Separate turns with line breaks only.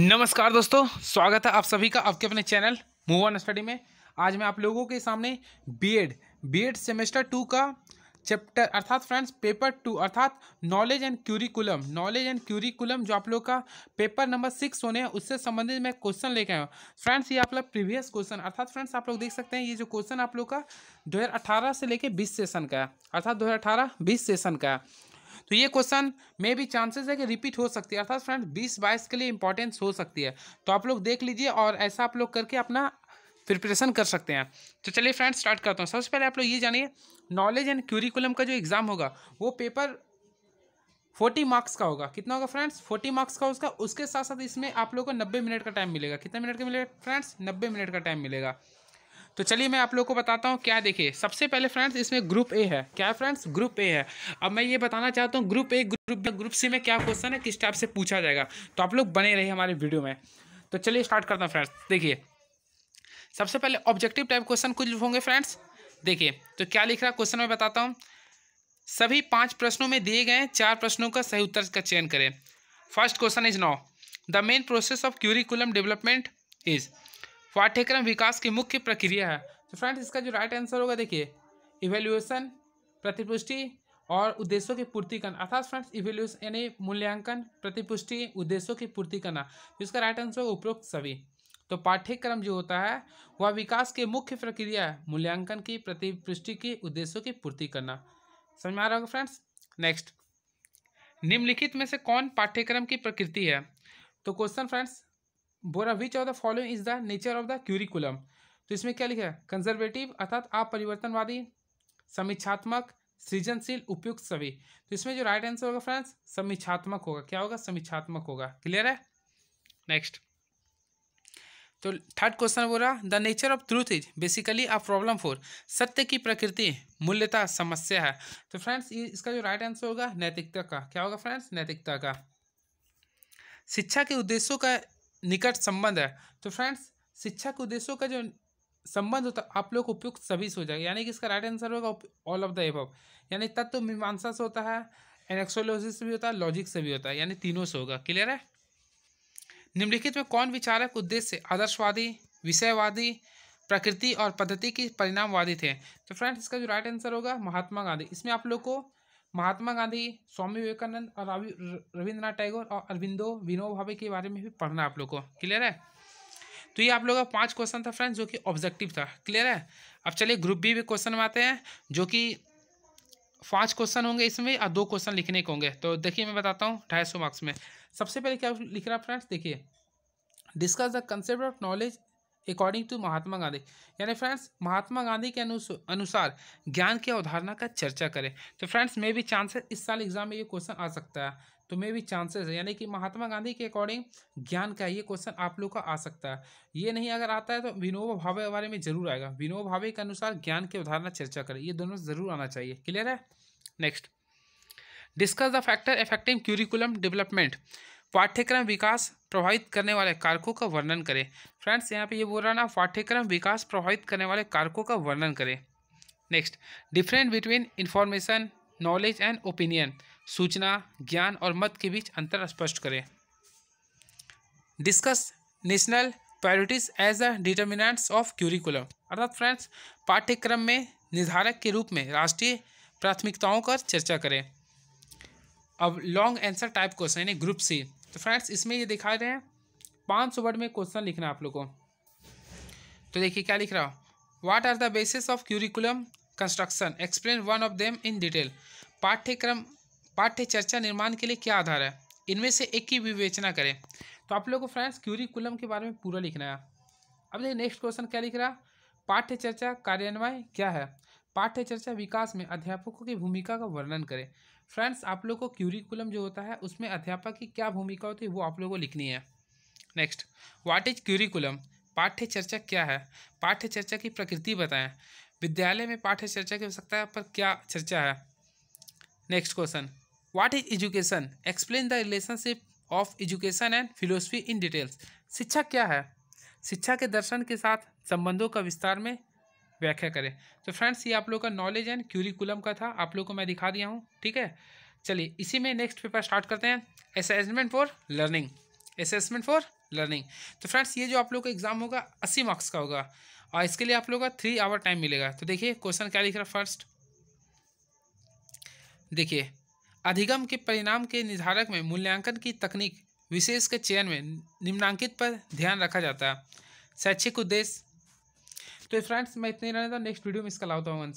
नमस्कार दोस्तों स्वागत है आप सभी का आपके अपने चैनल मूव ऑन स्टडी में आज मैं आप लोगों के सामने बीएड बीएड सेमेस्टर टू का चैप्टर अर्थात फ्रेंड्स पेपर टू अर्थात knowledge and curriculum knowledge and curriculum जो आप लोग का पेपर नंबर सिक्स होने हैं उससे संबंधित मैं क्वेश्चन लेके आया हूँ फ्रेंड्स ये आप लोग प्रीवियस क्वेश्चन अर्थात फ्रेंड्स आप लोग देख सकते हैं ये जो क्वेश्चन आप लोग का अठारह से लेके बीस सेशन का है अर्थात अठारह बीस सेशन का है तो ये क्वेश्चन में भी चांसेस है कि रिपीट हो सकती है अर्थात फ्रेंड बीस बाईस के लिए इंपॉर्टेंस हो सकती है तो आप लोग देख लीजिए और ऐसा आप लोग करके अपना प्रिपरेशन कर सकते हैं तो चलिए फ्रेंड्स स्टार्ट करता हूँ सबसे पहले आप लोग ये जानिए नॉलेज एंड क्यूरिकुलम का जो एग्ज़ाम होगा वो पेपर फोर्टी मार्क्स का होगा कितना होगा फ्रेंड्स फोर्टी मार्क्स का उसका उसके साथ साथ इसमें आप लोगों को नब्बे मिनट का टाइम मिलेगा कितना मिनट का मिलेगा फ्रेंड्स नब्बे मिनट का टाइम मिलेगा तो चलिए मैं आप लोग को बताता हूँ क्या देखिए सबसे पहले फ्रेंड्स इसमें ग्रुप ए है क्या फ्रेंड्स ग्रुप ए है अब मैं ये बताना चाहता हूँ group A group B group C में क्या क्वेश्चन है किस टाइप से पूछा जाएगा तो आप लोग बने रहिए हमारे वीडियो में तो चलिए स्टार्ट करता हूँ फ्रेंड्स देखिए सबसे पहले ऑब्जेक्टिव टाइप क्वेश्चन कुछ होंगे फ्रेंड्स देखिए तो क्या लिख रहा है क्वेश्चन में बताता हूँ सभी पांच प्रश्नों में दिए गए चार प्रश्नों का सही उत्तर का चयन करें first question is now the main process of curriculum development is पाठ्यक्रम विकास की मुख्य प्रक्रिया है तो फ्रेंड्स इसका जो राइट आंसर होगा देखिए इवेल्युएसन प्रतिपुष्टि और उद्देश्यों की पूर्ति करना अर्थात फ्रेंड्स इवेल्युएशन यानी मूल्यांकन प्रतिपुष्टि उद्देश्यों की पूर्ति करना तो इसका राइट आंसर होगा उपरोक्त सभी तो पाठ्यक्रम जो होता है वह विकास की मुख्य प्रक्रिया है मूल्यांकन की प्रतिपुष्टि की उद्देश्यों की पूर्ति करना समझ में आ रहा होगा फ्रेंड्स नेक्स्ट निम्नलिखित में से कौन पाठ्यक्रम की प्रकृति है तो क्वेश्चन फ्रेंड्स बोरा which of the following is the nature of the curriculum तो इसमें क्या लिखा है कंजर्वेटिव अर्थात अपरिवर्तनवादी समीक्षात्मक सृजनशील उपयुक्त सभी तो इसमें जो राइट आंसर होगा फ्रेंड्स समीक्षात्मक होगा क्या होगा समीक्षात्मक होगा क्लियर है नेक्स्ट तो थर्ड क्वेश्चन बोल रहा the nature of truth is basically a problem for सत्य की प्रकृति मूल्यता समस्या है तो फ्रेंड्स इसका जो राइट आंसर होगा नैतिकता का क्या होगा फ्रेंड्स नैतिकता का शिक्षा के उद्देश्यों का निकट संबंध है तो फ्रेंड्स शिक्षा के उद्देश्यों का जो संबंध होता है आप लोग उपयुक्त सभी से हो जाएगा यानी कि इसका राइट आंसर होगा ऑल ऑफ द एबव यानी तत्व मीमांसा से होता है एनेक्सोलॉजी से भी होता है लॉजिक से भी होता है यानी तीनों से होगा क्लियर है निम्नलिखित में कौन विचारक उद्देश्य आदर्शवादी विषयवादी प्रकृति और पद्धति के परिणामवादी थे तो फ्रेंड्स इसका जो राइट आंसर होगा महात्मा गांधी इसमें आप लोग को महात्मा गांधी स्वामी विवेकानंद और रविंद्रनाथ टैगोर और अरविंदो विनोद भावे के बारे में भी पढ़ना आप लोग को क्लियर है तो ये आप लोगों का पांच क्वेश्चन था फ्रेंड्स जो कि ऑब्जेक्टिव था क्लियर है अब चलिए ग्रुप बी में क्वेश्चन आते हैं जो कि पांच क्वेश्चन होंगे इसमें और दो क्वेश्चन लिखने के होंगे तो देखिए मैं बताता हूँ ढाई सौ मार्क्स में सबसे पहले क्या लिख रहा फ्रेंड्स देखिए discuss the concept of knowledge according to Mahatma Gandhi यानी फ्रेंड्स महात्मा गांधी के अनुसार ज्ञान की अवधारणा का चर्चा करें तो फ्रेंड्स मे भी चांसेस इस साल एग्जाम में ये क्वेश्चन आ सकता है तो मे भी चांसेस है यानी कि महात्मा गांधी के अकॉर्डिंग ज्ञान का ये क्वेश्चन आप लोग का आ सकता है ये नहीं अगर आता है तो विनोबा भावे के बारे में जरूर आएगा विनोबा भावे के अनुसार ज्ञान की अवधारणा चर्चा करें ये दोनों जरूर आना चाहिए क्लियर है next discuss the factor affecting curriculum development पाठ्यक्रम विकास प्रभावित करने वाले कारकों का वर्णन करें फ्रेंड्स यहाँ पे ये बोल रहा ना पाठ्यक्रम विकास प्रभावित करने वाले कारकों का वर्णन करें next different between information knowledge and opinion सूचना ज्ञान और मत के बीच अंतर स्पष्ट करें discuss national priorities as the determinants of curriculum अर्थात फ्रेंड्स पाठ्यक्रम में निर्धारक के रूप में राष्ट्रीय प्राथमिकताओं पर चर्चा करें अब लॉन्ग आंसर टाइप क्वेश्चन यानी ग्रुप सी तो फ्रेंड्स इसमें ये दिखा रहे हैं पाँच सौ वर्ड में क्वेश्चन लिखना है आप लोगों को तो देखिए क्या लिख रहा हूँ what are the basis of curriculum construction explain one of them in detail पाठ्यक्रम पाठ्य चर्चा निर्माण के लिए क्या आधार है इनमें से एक की विवेचना करें तो आप लोगों को फ्रेंड्स क्यूरिकुलम के बारे में पूरा लिखना है अब देखिए नेक्स्ट क्वेश्चन क्या लिख रहा पाठ्य चर्चा कार्यान्वय क्या है पाठ्य चर्चा विकास में अध्यापकों की भूमिका का वर्णन करें फ्रेंड्स आप लोग को क्यूरिकुलम जो होता है उसमें अध्यापक की क्या भूमिका होती है वो आप लोग को लिखनी है नेक्स्ट व्हाट इज क्यूरिकुलम पाठ्य चर्चा क्या है पाठ्य चर्चा की प्रकृति बताएं विद्यालय में पाठ्य चर्चा की आवश्यकता पर क्या चर्चा है next question what is education explain the relationship of education and philosophy in details शिक्षा क्या है शिक्षा के दर्शन के साथ संबंधों का विस्तार में व्याख्या करें तो फ्रेंड्स ये आप लोग का नॉलेज एंड क्यूरिकुलम का था आप लोग को मैं दिखा दिया हूँ ठीक है चलिए इसी में नेक्स्ट पेपर स्टार्ट करते हैं assessment for learning assessment for learning तो फ्रेंड्स ये जो आप लोग का एग्ज़ाम होगा अस्सी मार्क्स का होगा और इसके लिए आप लोग का थ्री आवर टाइम मिलेगा तो देखिए क्वेश्चन क्या लिख रहा फर्स्ट देखिए अधिगम के परिणाम के निर्धारक में मूल्यांकन की तकनीक विशेष के चयन में निम्नांकित पर ध्यान रखा जाता है शैक्षिक उद्देश्य तो फ्रेंड्स मैं इतने ही रहने था नेक्स्ट वीडियो में इसका लाता हूँ